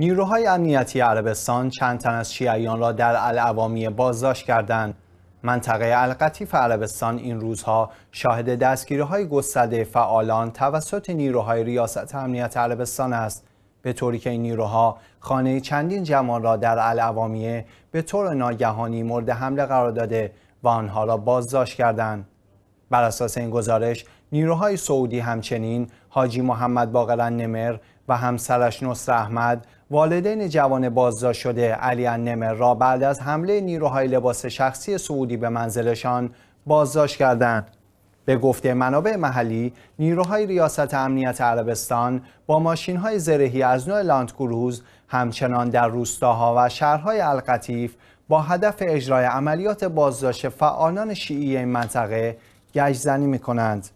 نیروهای امنیتی عربستان چند تن از شیعیان را در العوامی بازداشت کردند. منطقه القطیف عربستان این روزها شاهد های گسترده فعالان توسط نیروهای ریاست امنیت عربستان است به طوری که این نیروها خانه چندین جوان را در العوامیه به طور ناگهانی مورد حمله قرار داده و آنها را بازداشت کردند بر اساس این گزارش نیروهای سعودی همچنین حاجی محمد باقر نمر و همسرش نصر احمد والدین جوان بازداشت شده علی نمر را بعد از حمله نیروهای لباس شخصی سعودی به منزلشان بازداشت کردند. به گفته منابع محلی نیروهای ریاست امنیت عربستان با ماشینهای زرهی از نوع لاندکروز همچنان در روستاها و شهرهای القطیف با هدف اجرای عملیات بازداشت فعالان شیعی این منطقه گشت زنی می کنند